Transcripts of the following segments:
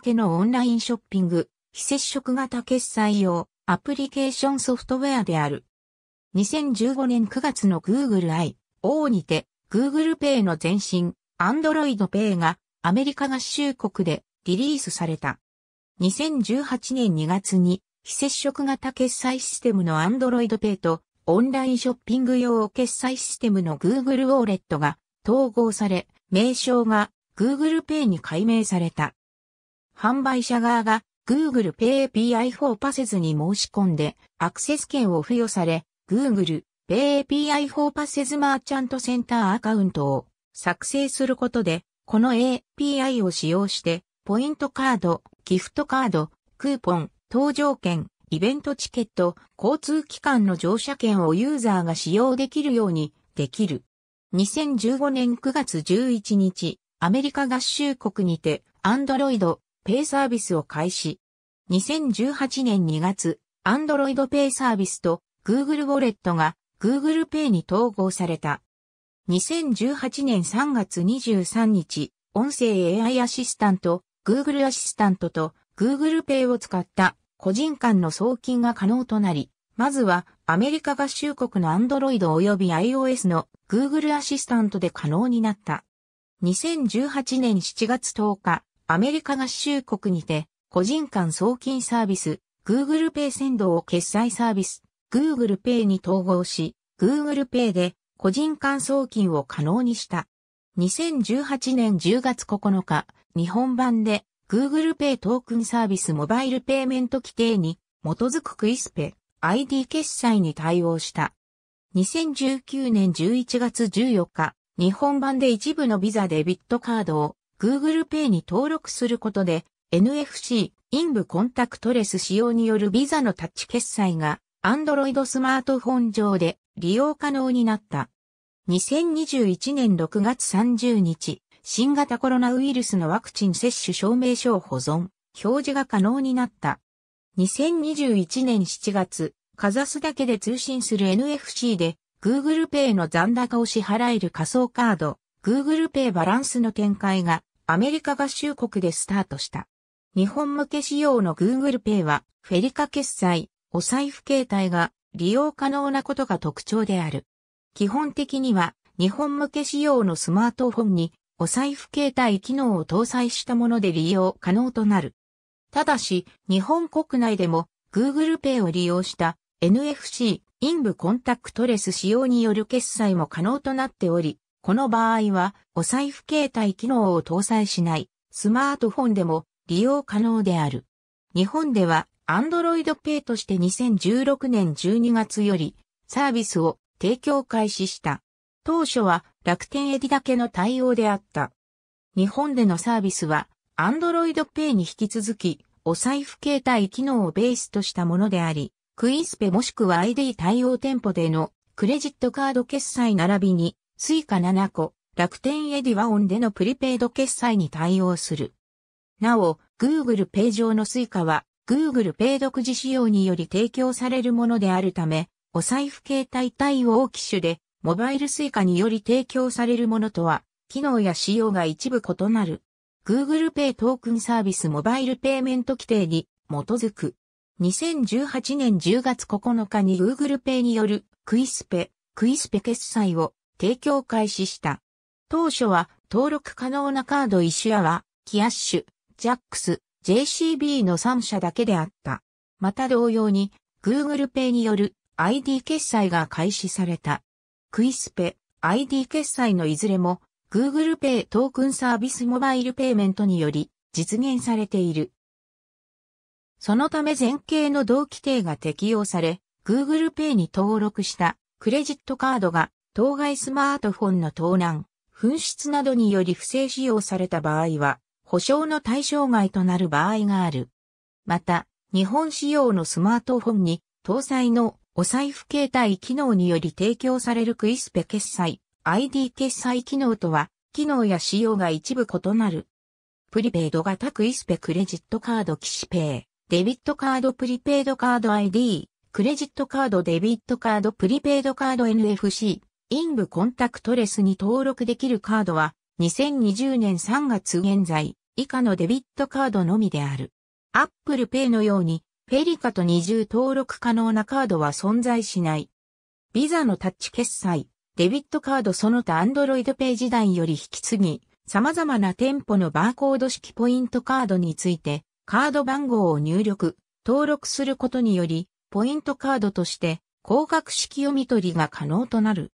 向けのオンラインショッピング、非接触型決済用アプリケーションソフトウェアである。2015年9月の Google I.O. にて Google Pay の前身 Android Pay がアメリカ合衆国でリリースされた。2018年2月に非接触型決済システムの Android Pay とオンラインショッピング用決済システムの Google ウォレットが統合され、名称が Google Pay に改名された。販売者側が Google Pay API for Passes に申し込んでアクセス権を付与され Google Pay API for Passes マーチャントセンターアカウントを作成することでこの API を使用してポイントカード、ギフトカード、クーポン、搭乗券、イベントチケット、交通機関の乗車券をユーザーが使用できるようにできる。2015年9月11日、アメリカ合衆国にて、Android ペイサービスを開始。2018年2月、Android イサービスと Google ウォレットが Google Pay に統合された。2018年3月23日、音声 AI アシスタント、Google アシスタントと Google Pay を使った個人間の送金が可能となり、まずはアメリカ合衆国の Android 及び iOS の Google アシスタントで可能になった。2018年7月10日、アメリカ合衆国にて、個人間送金サービス、Google Pay 先導を決済サービス、Google Pay に統合し、Google Pay で個人間送金を可能にした。2018年10月9日、日本版で Google Pay トークンサービスモバイルペイメント規定に基づくクイスペ ID 決済に対応した。2019年11月14日、日本版で一部のビザデビットカードを Google Pay に登録することで NFC、インブコンタクトレス使用によるビザのタッチ決済が Android スマートフォン上で利用可能になった。2021年6月30日、新型コロナウイルスのワクチン接種証明書を保存、表示が可能になった。2021年7月、かざすだけで通信する NFC で Google Pay の残高を支払える仮想カード、Google Pay バランスの展開がアメリカ合衆国でスタートした。日本向け仕様の Google Pay は、フェリカ決済、お財布形態が利用可能なことが特徴である。基本的には、日本向け仕様のスマートフォンに、お財布形態機能を搭載したもので利用可能となる。ただし、日本国内でも Google Pay を利用した NFC、インブコンタクトレス使用による決済も可能となっており、この場合は、お財布携帯機能を搭載しないスマートフォンでも利用可能である。日本では Android Pay として2016年12月よりサービスを提供開始した。当初は楽天エディだけの対応であった。日本でのサービスは Android Pay に引き続きお財布携帯機能をベースとしたものであり、クイスペもしくは ID 対応店舗でのクレジットカード決済並びにスイカ7個、楽天エディワオンでのプリペイド決済に対応する。なお、Google Pay 上のスイカは、Google Pay 独自仕様により提供されるものであるため、お財布携帯対応機種で、モバイルスイカにより提供されるものとは、機能や仕様が一部異なる。Google Pay トークンサービスモバイルペイメント規定に基づく。2018年10月9日に Google Pay によるクイスペ、クイスペ決済を提供開始した。当初は登録可能なカードイシュアは、キアッシュ、ジャックス、JCB の3社だけであった。また同様に、Google Pay による ID 決済が開始された。クイスペ、ID 決済のいずれも、Google Pay トークンサービスモバイルペイメントにより実現されている。そのため前景の同規定が適用され、Google Pay に登録したクレジットカードが当該スマートフォンの盗難、紛失などにより不正使用された場合は、保証の対象外となる場合がある。また、日本仕様のスマートフォンに、搭載のお財布携帯機能により提供されるクイスペ決済、ID 決済機能とは、機能や仕様が一部異なる。プリペイド型クイスペクレジットカードキシペイ、デビットカードプリペイドカード ID、クレジットカードデビットカードプリペイドカード NFC、イングコンタクトレスに登録できるカードは、2020年3月現在、以下のデビットカードのみである。Apple Pay のように、フェリカと二重登録可能なカードは存在しない。ビザのタッチ決済、デビットカードその他 Android Pay 時代より引き継ぎ、様々な店舗のバーコード式ポイントカードについて、カード番号を入力、登録することにより、ポイントカードとして、広角式読み取りが可能となる。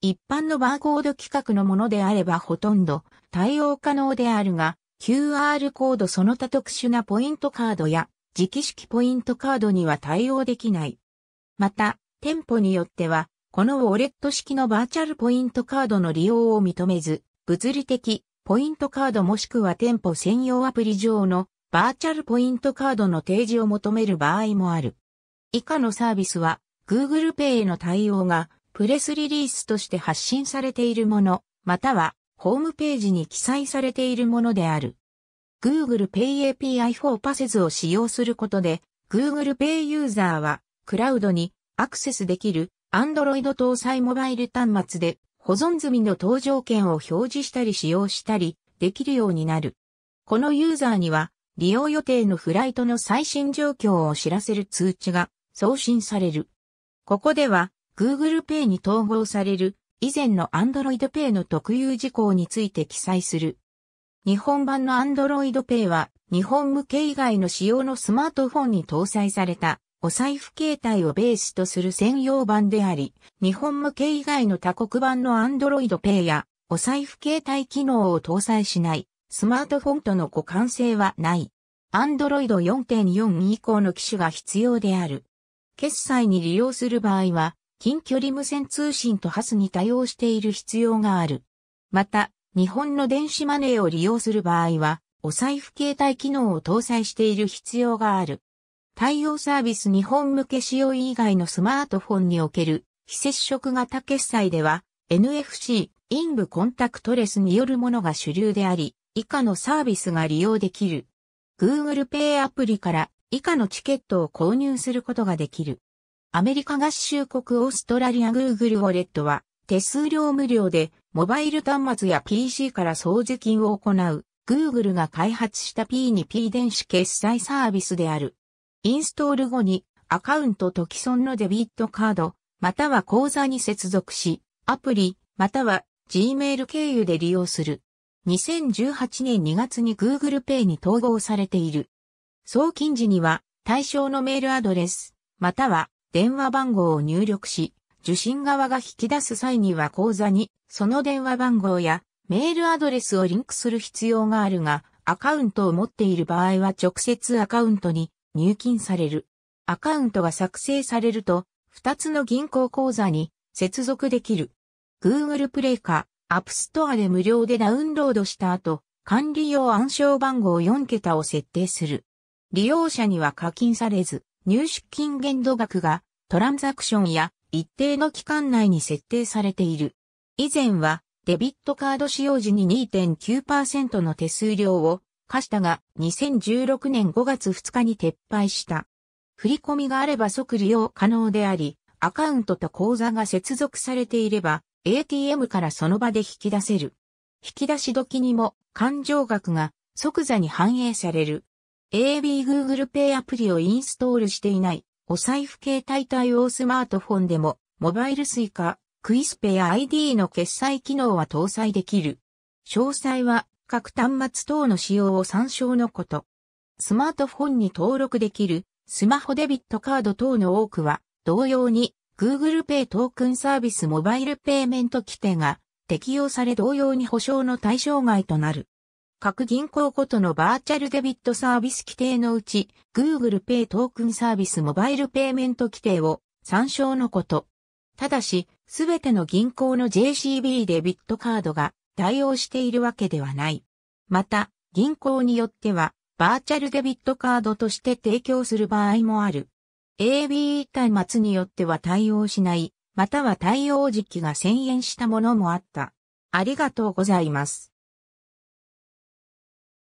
一般のバーコード規格のものであればほとんど対応可能であるが、QR コードその他特殊なポイントカードや磁気式ポイントカードには対応できない。また、店舗によっては、このウォレット式のバーチャルポイントカードの利用を認めず、物理的ポイントカードもしくは店舗専用アプリ上のバーチャルポイントカードの提示を求める場合もある。以下のサービスは Google Pay への対応がプレスリリースとして発信されているもの、またはホームページに記載されているものである。Google Pay API for Passes を使用することで、Google Pay ユーザーはクラウドにアクセスできる Android 搭載モバイル端末で保存済みの搭乗券を表示したり使用したりできるようになる。このユーザーには利用予定のフライトの最新状況を知らせる通知が送信される。ここでは Google Pay に統合される以前の Android Pay の特有事項について記載する。日本版の Android Pay は日本向け以外の仕様のスマートフォンに搭載されたお財布携帯をベースとする専用版であり、日本向け以外の他国版の Android Pay やお財布携帯機能を搭載しないスマートフォンとの互換性はない。Android 4.4以降の機種が必要である。決済に利用する場合は、近距離無線通信とハスに対応している必要がある。また、日本の電子マネーを利用する場合は、お財布携帯機能を搭載している必要がある。対応サービス日本向け使用以外のスマートフォンにおける非接触型決済では NFC、イングコンタクトレスによるものが主流であり、以下のサービスが利用できる。Google Pay アプリから以下のチケットを購入することができる。アメリカ合衆国オーストラリア Google ウォレットは、手数料無料で、モバイル端末や PC から送受金を行う、Google が開発した P2P 電子決済サービスである。インストール後に、アカウントと既存のデビットカード、または口座に接続し、アプリ、または Gmail 経由で利用する。2018年2月に Google Pay に統合されている。送金時には対象のメールアドレス、または電話番号を入力し、受信側が引き出す際には口座にその電話番号やメールアドレスをリンクする必要があるが、アカウントを持っている場合は直接アカウントに入金される。アカウントが作成されると、2つの銀行口座に接続できる。Google Play か App Store で無料でダウンロードした後、管理用暗証番号4桁を設定する。利用者には課金されず、入出金限度額がトランザクションや一定の期間内に設定されている。以前はデビットカード使用時に2.9%の手数料を課したが2016年5月2日に撤廃した。振り込みがあれば即利用可能であり、アカウントと口座が接続されていれば ATM からその場で引き出せる。引き出し時にも勘定額が即座に反映される。AB Google Pay アプリをインストールしていない、お財布携帯対応スマートフォンでも、モバイルスイカ、クイスペや ID の決済機能は搭載できる。詳細は各端末等の使用を参照のこと。スマートフォンに登録できるスマホデビットカード等の多くは同様に Google Pay トークンサービスモバイルペイメント規定が適用され同様に保証の対象外となる。各銀行ごとのバーチャルデビットサービス規定のうち、Google Pay トークンサービスモバイルペイメント規定を参照のこと。ただし、すべての銀行の JCB デビットカードが対応しているわけではない。また、銀行によっては、バーチャルデビットカードとして提供する場合もある。ABE 端末によっては対応しない、または対応時期が1000円したものもあった。ありがとうございます。